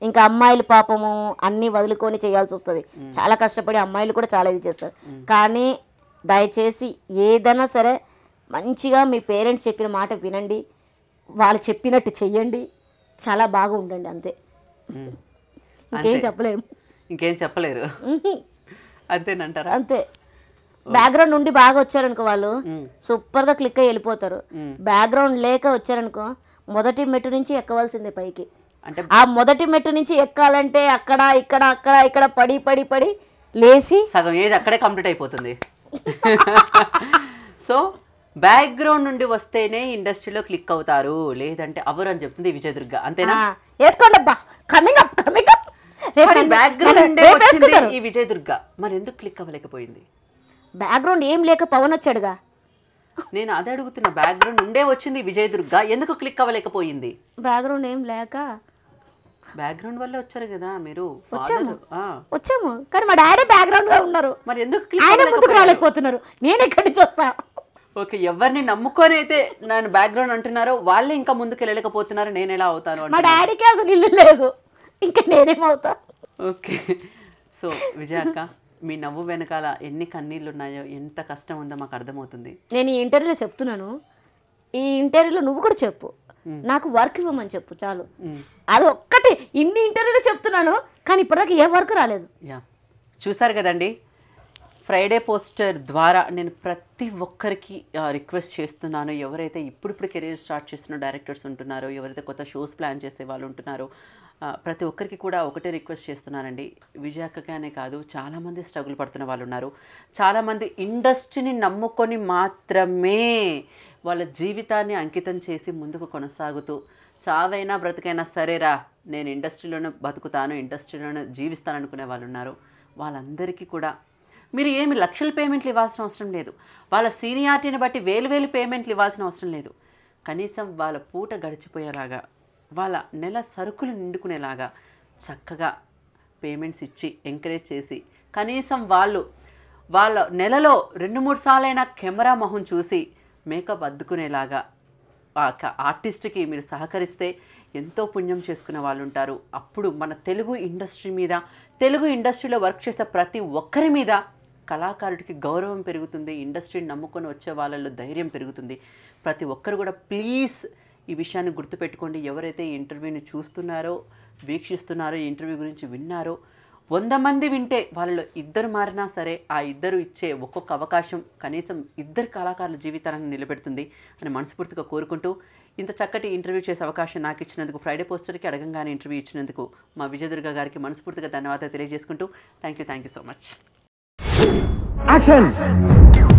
ఇంకా అమ్మాయిలు పాపము అన్నీ వదులుకొని చేయాల్సి వస్తుంది చాలా కష్టపడి అమ్మాయిలు కూడా చాలా ఇది చేస్తారు కానీ దయచేసి ఏదైనా సరే మంచిగా మీ పేరెంట్స్ చెప్పిన మాట వినండి వాళ్ళు చెప్పినట్టు చెయ్యండి చాలా బాగా ఉండండి అంతే ఇంకేం చెప్పలేరు ఇంకేం చెప్పలేరు అంతేనంటారు అంతే బ్యాక్గ్రౌండ్ ఉండి బాగా వచ్చారనుకో వాళ్ళు సూపర్గా క్లిక్ అయ్యి వెళ్ళిపోతారు బ్యాక్గ్రౌండ్ లేక వచ్చారనుకో మొదటి మెట్టు నుంచి ఎక్కవలసిందే పైకి అంటే ఆ మొదటి మెట్టు నుంచి ఎక్కాలంటే అక్కడ ఇక్కడ అక్కడ ఇక్కడ పడి పడి పడి లేచి సగం ఏజ్ అక్కడే కంప్లీట్ అయిపోతుంది సో బ్యాక్గ్రౌండ్ నుండి వస్తేనే ఇండస్ట్రీలో క్లిక్ అవుతారు లేదంటే అవరు అని చెప్తుంది విజయ దుర్గ అంతేనా వేసుకోండి అబ్బా coming up coming up background ఈ విజయ దుర్గ మరి ఎందుకు క్లిక్ అవ్వలేకపోయింది బ్యాక్గ్రౌండ్ ఏం లేక పవన్ వచ్చాడుగా నేను అదే అడుగుతున్న బ్యాక్గ్రౌండ్ నుండే వచ్చింది విజయ దుర్గ ఎందుకు క్లిక్ అవ్వలేకపోయింది బ్యాక్గ్రౌండ్ ఏం లేక బ్యాక్గ్రౌండ్ వల్ల వచ్చారు కదా మీరు వచ్చాము వచ్చాము కానీ మా డాడీ బ్యాక్గ్రౌండ్ గా ఉన్నారు మరి ఎందుకు ఆయన ముందుకు రాలేకపోతున్నారు నేను ఎక్కడి నుంచి వస్తా ఓకే ఎవరిని నమ్ముకొని అయితే నేను బ్యాక్గ్రౌండ్ అంటున్నారో వాళ్ళే ఇంకా ముందుకు వెళ్ళకపోతున్నారు నేను ఎలా అవుతాను మా డాడీకి అసలు ఇల్లు లేదు ఇంకా నేనేమవుతా ఓకే సో విజయక్క మీ నవ్వు వెనకాల ఎన్ని కన్నీళ్ళు ఉన్నాయో ఎంత కష్టం ఉందో మాకు అర్థమవుతుంది నేను ఈ ఇంటర్వ్యూలో చెప్తున్నాను ఈ ఇంటర్వ్యూలో నువ్వు కూడా చెప్పు నాకు వర్క్ ఇవ్వమని చెప్పు చాలు అది ఒక్కటి ఇన్ని ఇంటర్వ్యూలో చెప్తున్నాను కానీ ఇప్పటిదాకా ఏ వర్క్ రాలేదు చూసారు కదండి ఫ్రైడే పోస్టర్ ద్వారా నేను ప్రతి ఒక్కరికి రిక్వెస్ట్ చేస్తున్నాను ఎవరైతే ఇప్పుడిప్పుడు కెరీర్ స్టార్ట్ చేస్తున్న డైరెక్టర్స్ ఉంటున్నారో ఎవరైతే కొత్త షోస్ ప్లాన్ చేసే వాళ్ళు ఉంటున్నారో ప్రతి ఒక్కరికి కూడా ఒకటే రిక్వెస్ట్ చేస్తున్నానండి విజయాకనే కాదు చాలామంది స్ట్రగుల్ పడుతున్న వాళ్ళు ఉన్నారు చాలామంది ఇండస్ట్రీని నమ్ముకొని మాత్రమే వాళ్ళ జీవితాన్ని అంకితం చేసి ముందుకు కొనసాగుతూ చావైనా బ్రతికైనా సరేరా నేను ఇండస్ట్రీలోనే బతుకుతాను ఇండస్ట్రీలోనే జీవిస్తాను అనుకునే వాళ్ళు ఉన్నారు వాళ్ళందరికీ కూడా మీరు ఏమి లక్షల పేమెంట్లు ఇవ్వాల్సిన అవసరం లేదు వాళ్ళ సీనియారిటీని బట్టి వేలు వేలు పేమెంట్లు ఇవ్వాల్సిన అవసరం లేదు కనీసం వాళ్ళ పూట గడిచిపోయేలాగా వాళ్ళ నెల సరుకులు నిండుకునేలాగా చక్కగా పేమెంట్స్ ఇచ్చి ఎంకరేజ్ చేసి కనీసం వాళ్ళు వాళ్ళ నెలలో రెండు మూడు సార్లైన కెమెరా మొహం చూసి మేకప్ అద్దుకునేలాగా ఆర్టిస్ట్కి మీరు సహకరిస్తే ఎంతో పుణ్యం చేసుకునే వాళ్ళు ఉంటారు అప్పుడు మన తెలుగు ఇండస్ట్రీ మీద తెలుగు ఇండస్ట్రీలో వర్క్ చేసే ప్రతి ఒక్కరి మీద కళాకారుడికి గౌరవం పెరుగుతుంది ఇండస్ట్రీని నమ్ముకొని వచ్చే వాళ్ళలో ధైర్యం పెరుగుతుంది ప్రతి ఒక్కరు కూడా ప్లీజ్ ఈ విషయాన్ని గుర్తుపెట్టుకోండి ఎవరైతే ఈ ఇంటర్వ్యూని చూస్తున్నారో వీక్షిస్తున్నారో ఈ ఇంటర్వ్యూ గురించి విన్నారో వంద మంది వింటే వాళ్ళలో ఇద్దరు మారినా సరే ఆ ఇద్దరు ఇచ్చే ఒక్కొక్క అవకాశం కనీసం ఇద్దరు కళాకారుల జీవితాలను నిలబెడుతుంది అని మనస్ఫూర్తిగా కోరుకుంటూ ఇంత చక్కటి ఇంటర్వ్యూ చేసే అవకాశం నాకు ఇచ్చినందుకు ఫ్రైడే పోస్టర్కి అడగంగానే ఇంటర్వ్యూ ఇచ్చినందుకు మా విజయదుర్గ గారికి మనస్ఫూర్తిగా ధన్యవాదాలు తెలియజేసుకుంటూ thank you thank you so much